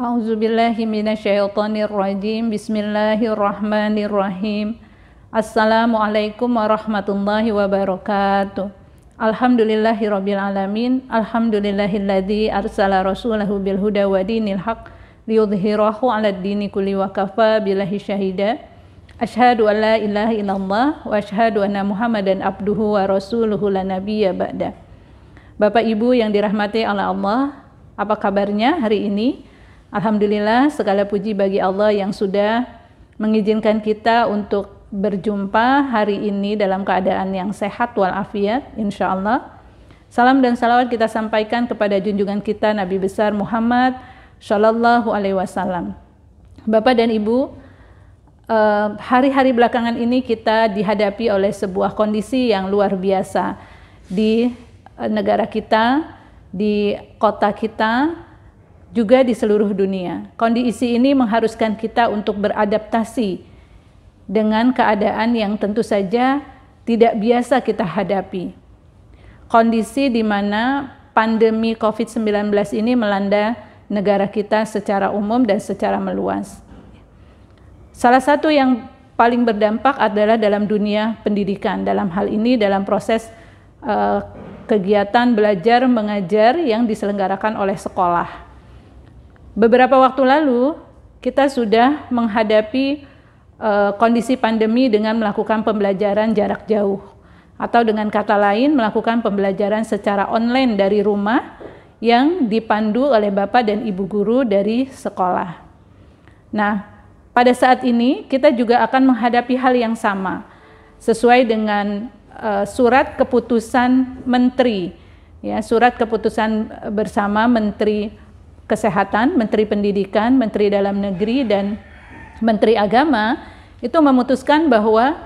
A'udzu Bismillahirrahmanirrahim. Assalamualaikum warahmatullahi wabarakatuh. Alhamdulillahirabbil alamin. Alhamdulillahilladzi arsala rasulahu bil wa dinil haq liyudhhirahu 'alad dini kulli wa kafa syahida. Asyhadu an la ilaha illallah wa asyhadu anna Muhammadan abduhu wa rasuluhu la nabiyya ba'da. Bapak Ibu yang dirahmati oleh Allah, apa kabarnya hari ini? Alhamdulillah segala puji bagi Allah yang sudah mengizinkan kita untuk berjumpa hari ini dalam keadaan yang sehat walafiat insya Allah. Salam dan salawat kita sampaikan kepada junjungan kita Nabi besar Muhammad Shallallahu Alaihi Wasallam. Bapak dan Ibu, eh, hari-hari belakangan ini kita dihadapi oleh sebuah kondisi yang luar biasa di eh, negara kita, di kota kita, juga di seluruh dunia. Kondisi ini mengharuskan kita untuk beradaptasi dengan keadaan yang tentu saja tidak biasa kita hadapi. Kondisi di mana pandemi COVID-19 ini melanda negara kita secara umum dan secara meluas. Salah satu yang paling berdampak adalah dalam dunia pendidikan. Dalam hal ini dalam proses eh, kegiatan belajar mengajar yang diselenggarakan oleh sekolah. Beberapa waktu lalu kita sudah menghadapi uh, kondisi pandemi dengan melakukan pembelajaran jarak jauh atau dengan kata lain melakukan pembelajaran secara online dari rumah yang dipandu oleh Bapak dan Ibu guru dari sekolah. Nah, pada saat ini kita juga akan menghadapi hal yang sama sesuai dengan uh, surat keputusan menteri ya surat keputusan bersama menteri Kesehatan, Menteri Pendidikan, Menteri Dalam Negeri, dan Menteri Agama itu memutuskan bahwa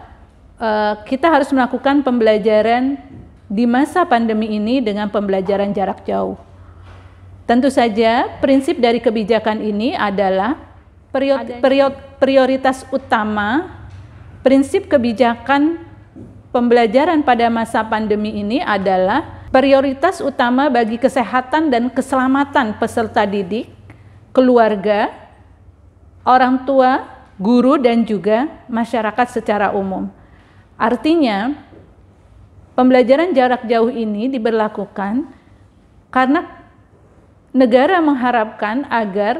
uh, kita harus melakukan pembelajaran di masa pandemi ini dengan pembelajaran jarak jauh. Tentu saja prinsip dari kebijakan ini adalah period, period, prioritas utama prinsip kebijakan pembelajaran pada masa pandemi ini adalah Prioritas utama bagi kesehatan dan keselamatan peserta didik, keluarga, orang tua, guru, dan juga masyarakat secara umum. Artinya, pembelajaran jarak jauh ini diberlakukan karena negara mengharapkan agar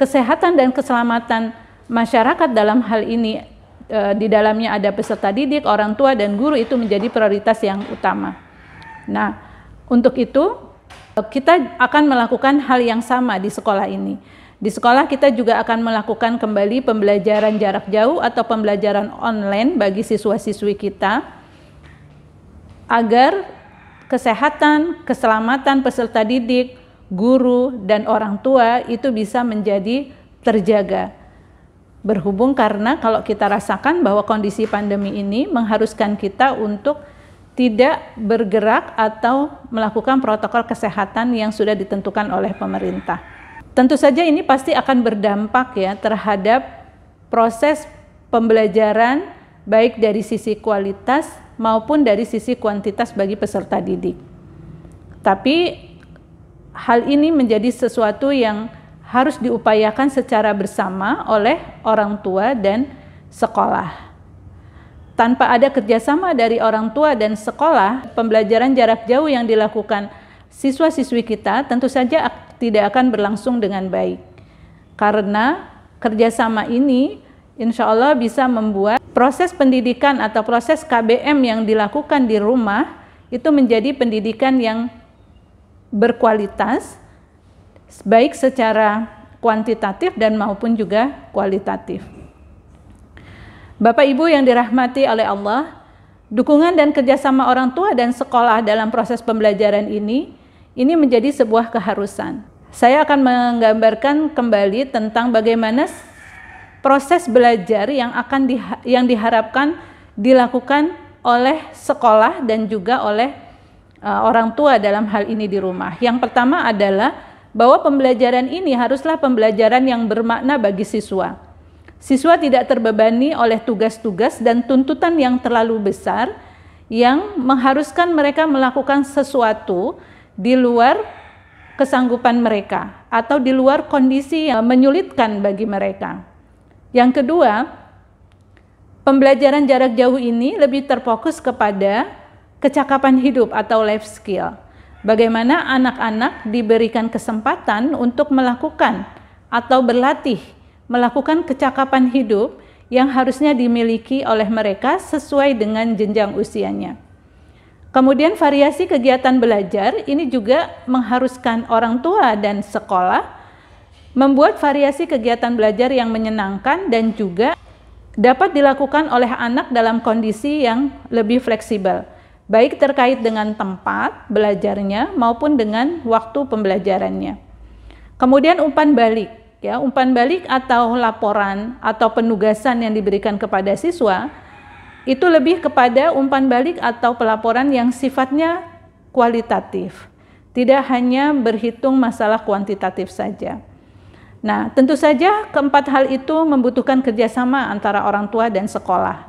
kesehatan dan keselamatan masyarakat dalam hal ini eh, di dalamnya ada peserta didik, orang tua dan guru itu menjadi prioritas yang utama. Nah, untuk itu, kita akan melakukan hal yang sama di sekolah ini. Di sekolah kita juga akan melakukan kembali pembelajaran jarak jauh atau pembelajaran online bagi siswa-siswi kita agar kesehatan, keselamatan peserta didik, guru, dan orang tua itu bisa menjadi terjaga. Berhubung karena kalau kita rasakan bahwa kondisi pandemi ini mengharuskan kita untuk tidak bergerak atau melakukan protokol kesehatan yang sudah ditentukan oleh pemerintah. Tentu saja ini pasti akan berdampak ya terhadap proses pembelajaran baik dari sisi kualitas maupun dari sisi kuantitas bagi peserta didik. Tapi hal ini menjadi sesuatu yang harus diupayakan secara bersama oleh orang tua dan sekolah tanpa ada kerjasama dari orang tua dan sekolah, pembelajaran jarak jauh yang dilakukan siswa-siswi kita tentu saja tidak akan berlangsung dengan baik. Karena kerjasama ini insya Allah bisa membuat proses pendidikan atau proses KBM yang dilakukan di rumah itu menjadi pendidikan yang berkualitas, baik secara kuantitatif dan maupun juga kualitatif. Bapak Ibu yang dirahmati oleh Allah, dukungan dan kerjasama orang tua dan sekolah dalam proses pembelajaran ini, ini menjadi sebuah keharusan. Saya akan menggambarkan kembali tentang bagaimana proses belajar yang akan di, yang diharapkan dilakukan oleh sekolah dan juga oleh uh, orang tua dalam hal ini di rumah. Yang pertama adalah bahwa pembelajaran ini haruslah pembelajaran yang bermakna bagi siswa. Siswa tidak terbebani oleh tugas-tugas dan tuntutan yang terlalu besar yang mengharuskan mereka melakukan sesuatu di luar kesanggupan mereka atau di luar kondisi yang menyulitkan bagi mereka. Yang kedua, pembelajaran jarak jauh ini lebih terfokus kepada kecakapan hidup atau life skill. Bagaimana anak-anak diberikan kesempatan untuk melakukan atau berlatih melakukan kecakapan hidup yang harusnya dimiliki oleh mereka sesuai dengan jenjang usianya. Kemudian variasi kegiatan belajar ini juga mengharuskan orang tua dan sekolah membuat variasi kegiatan belajar yang menyenangkan dan juga dapat dilakukan oleh anak dalam kondisi yang lebih fleksibel, baik terkait dengan tempat belajarnya maupun dengan waktu pembelajarannya. Kemudian umpan balik ya umpan balik atau laporan atau penugasan yang diberikan kepada siswa itu lebih kepada umpan balik atau pelaporan yang sifatnya kualitatif tidak hanya berhitung masalah kuantitatif saja nah tentu saja keempat hal itu membutuhkan kerjasama antara orang tua dan sekolah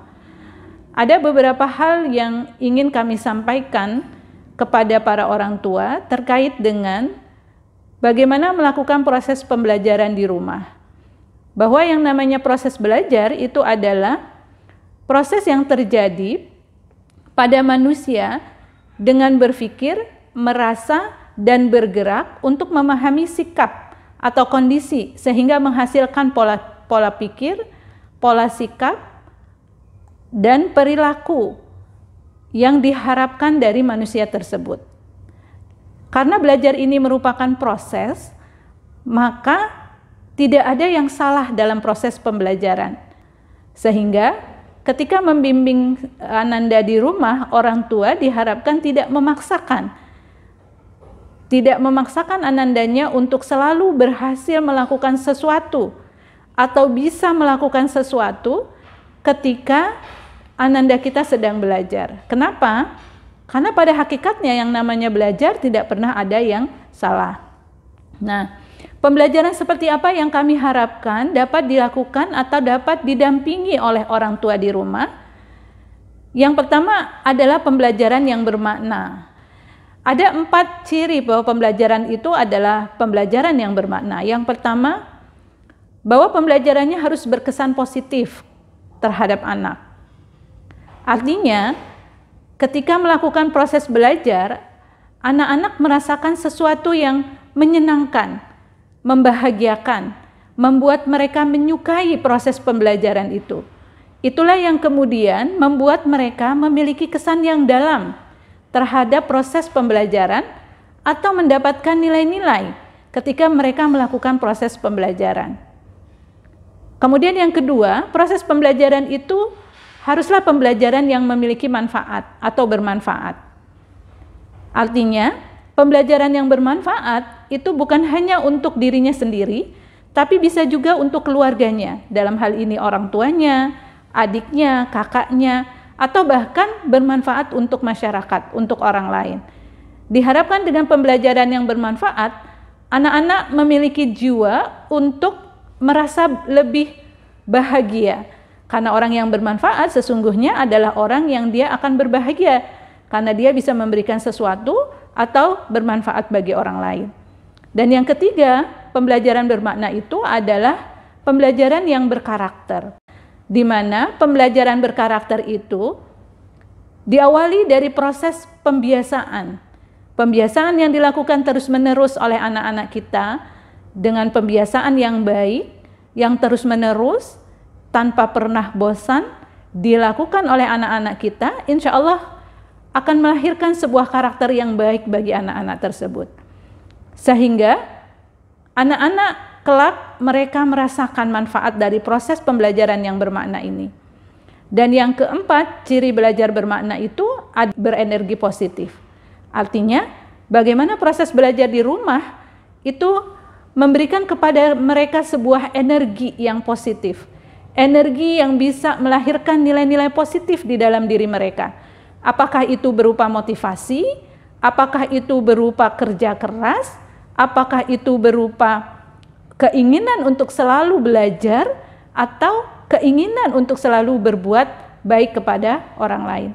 ada beberapa hal yang ingin kami sampaikan kepada para orang tua terkait dengan bagaimana melakukan proses pembelajaran di rumah. Bahwa yang namanya proses belajar itu adalah proses yang terjadi pada manusia dengan berpikir, merasa, dan bergerak untuk memahami sikap atau kondisi sehingga menghasilkan pola pola pikir, pola sikap, dan perilaku yang diharapkan dari manusia tersebut. Karena belajar ini merupakan proses, maka tidak ada yang salah dalam proses pembelajaran. Sehingga ketika membimbing Ananda di rumah, orang tua diharapkan tidak memaksakan. Tidak memaksakan anandanya untuk selalu berhasil melakukan sesuatu atau bisa melakukan sesuatu ketika ananda kita sedang belajar. Kenapa? Karena pada hakikatnya yang namanya belajar tidak pernah ada yang salah. Nah, pembelajaran seperti apa yang kami harapkan dapat dilakukan atau dapat didampingi oleh orang tua di rumah? Yang pertama adalah pembelajaran yang bermakna. Ada empat ciri bahwa pembelajaran itu adalah pembelajaran yang bermakna. Yang pertama, bahwa pembelajarannya harus berkesan positif terhadap anak. Artinya, ketika melakukan proses belajar, anak-anak merasakan sesuatu yang menyenangkan, membahagiakan, membuat mereka menyukai proses pembelajaran itu. Itulah yang kemudian membuat mereka memiliki kesan yang dalam terhadap proses pembelajaran atau mendapatkan nilai-nilai ketika mereka melakukan proses pembelajaran. Kemudian yang kedua, proses pembelajaran itu haruslah pembelajaran yang memiliki manfaat atau bermanfaat. Artinya, pembelajaran yang bermanfaat itu bukan hanya untuk dirinya sendiri, tapi bisa juga untuk keluarganya, dalam hal ini orang tuanya, adiknya, kakaknya, atau bahkan bermanfaat untuk masyarakat, untuk orang lain. Diharapkan dengan pembelajaran yang bermanfaat, anak-anak memiliki jiwa untuk merasa lebih bahagia, karena orang yang bermanfaat sesungguhnya adalah orang yang dia akan berbahagia karena dia bisa memberikan sesuatu atau bermanfaat bagi orang lain. Dan yang ketiga, pembelajaran bermakna itu adalah pembelajaran yang berkarakter. Di mana pembelajaran berkarakter itu diawali dari proses pembiasaan. Pembiasaan yang dilakukan terus-menerus oleh anak-anak kita dengan pembiasaan yang baik, yang terus-menerus tanpa pernah bosan dilakukan oleh anak-anak kita, insya Allah akan melahirkan sebuah karakter yang baik bagi anak-anak tersebut. Sehingga anak-anak kelak mereka merasakan manfaat dari proses pembelajaran yang bermakna ini. Dan yang keempat, ciri belajar bermakna itu berenergi positif. Artinya, bagaimana proses belajar di rumah itu memberikan kepada mereka sebuah energi yang positif energi yang bisa melahirkan nilai-nilai positif di dalam diri mereka. Apakah itu berupa motivasi? Apakah itu berupa kerja keras? Apakah itu berupa keinginan untuk selalu belajar atau keinginan untuk selalu berbuat baik kepada orang lain?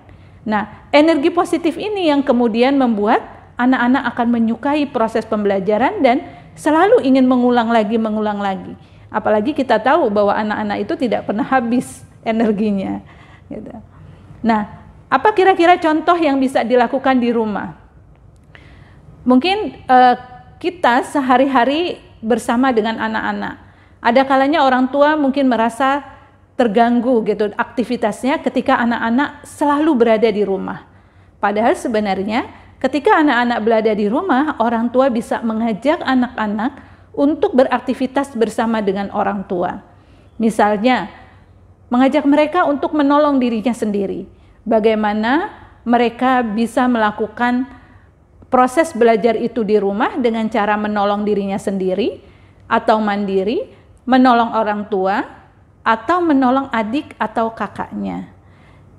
Nah, energi positif ini yang kemudian membuat anak-anak akan menyukai proses pembelajaran dan selalu ingin mengulang lagi, mengulang lagi. Apalagi kita tahu bahwa anak-anak itu tidak pernah habis energinya. Gitu. Nah, apa kira-kira contoh yang bisa dilakukan di rumah? Mungkin eh, kita sehari-hari bersama dengan anak-anak. Ada kalanya orang tua mungkin merasa terganggu gitu aktivitasnya ketika anak-anak selalu berada di rumah. Padahal sebenarnya ketika anak-anak berada di rumah, orang tua bisa mengajak anak-anak untuk beraktivitas bersama dengan orang tua. Misalnya, mengajak mereka untuk menolong dirinya sendiri. Bagaimana mereka bisa melakukan proses belajar itu di rumah dengan cara menolong dirinya sendiri atau mandiri, menolong orang tua atau menolong adik atau kakaknya.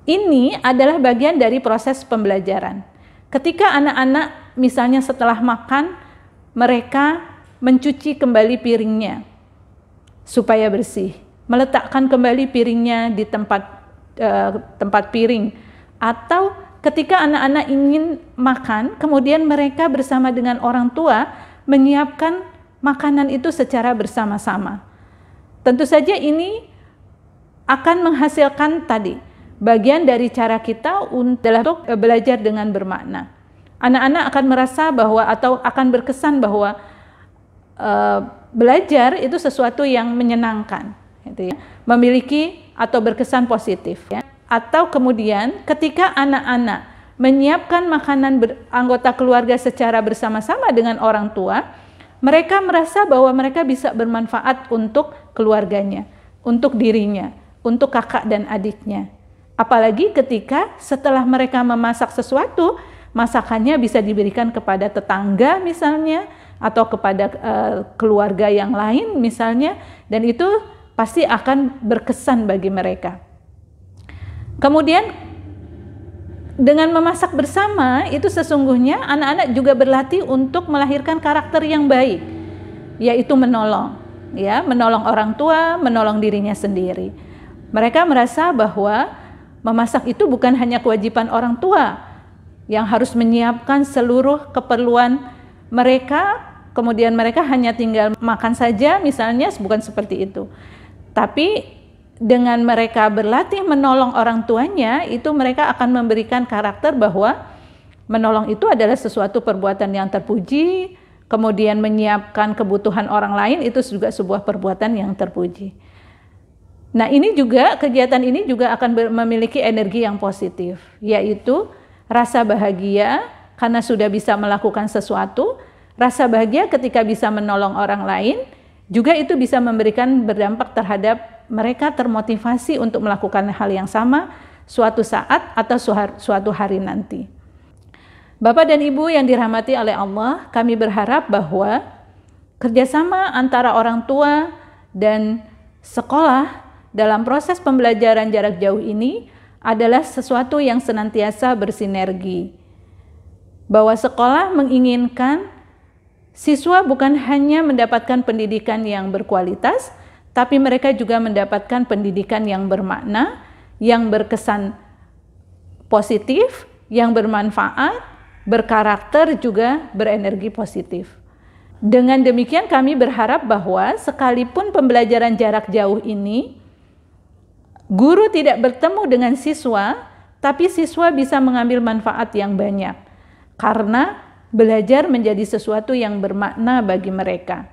Ini adalah bagian dari proses pembelajaran. Ketika anak-anak misalnya setelah makan mereka mencuci kembali piringnya supaya bersih, meletakkan kembali piringnya di tempat eh, tempat piring atau ketika anak-anak ingin makan, kemudian mereka bersama dengan orang tua menyiapkan makanan itu secara bersama-sama. Tentu saja ini akan menghasilkan tadi bagian dari cara kita untuk eh, belajar dengan bermakna. Anak-anak akan merasa bahwa atau akan berkesan bahwa Eh, belajar itu sesuatu yang menyenangkan, gitu ya. memiliki atau berkesan positif. Ya. Atau kemudian ketika anak-anak menyiapkan makanan anggota keluarga secara bersama-sama dengan orang tua, mereka merasa bahwa mereka bisa bermanfaat untuk keluarganya, untuk dirinya, untuk kakak dan adiknya. Apalagi ketika setelah mereka memasak sesuatu, masakannya bisa diberikan kepada tetangga misalnya atau kepada uh, keluarga yang lain misalnya dan itu pasti akan berkesan bagi mereka. Kemudian dengan memasak bersama itu sesungguhnya anak-anak juga berlatih untuk melahirkan karakter yang baik yaitu menolong ya, menolong orang tua, menolong dirinya sendiri. Mereka merasa bahwa memasak itu bukan hanya kewajiban orang tua yang harus menyiapkan seluruh keperluan mereka kemudian mereka hanya tinggal makan saja misalnya bukan seperti itu. Tapi dengan mereka berlatih menolong orang tuanya itu mereka akan memberikan karakter bahwa menolong itu adalah sesuatu perbuatan yang terpuji, kemudian menyiapkan kebutuhan orang lain itu juga sebuah perbuatan yang terpuji. Nah, ini juga kegiatan ini juga akan memiliki energi yang positif, yaitu rasa bahagia karena sudah bisa melakukan sesuatu Rasa bahagia ketika bisa menolong orang lain juga itu bisa memberikan berdampak terhadap mereka termotivasi untuk melakukan hal yang sama suatu saat atau suatu hari nanti. Bapak dan Ibu yang dirahmati oleh Allah, kami berharap bahwa kerjasama antara orang tua dan sekolah dalam proses pembelajaran jarak jauh ini adalah sesuatu yang senantiasa bersinergi. Bahwa sekolah menginginkan Siswa bukan hanya mendapatkan pendidikan yang berkualitas, tapi mereka juga mendapatkan pendidikan yang bermakna, yang berkesan positif, yang bermanfaat, berkarakter juga berenergi positif. Dengan demikian kami berharap bahwa sekalipun pembelajaran jarak jauh ini guru tidak bertemu dengan siswa, tapi siswa bisa mengambil manfaat yang banyak. Karena belajar menjadi sesuatu yang bermakna bagi mereka.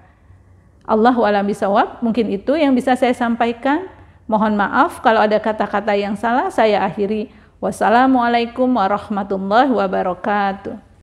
Allah alam bisawab, mungkin itu yang bisa saya sampaikan. Mohon maaf kalau ada kata-kata yang salah, saya akhiri. Wassalamualaikum warahmatullahi wabarakatuh.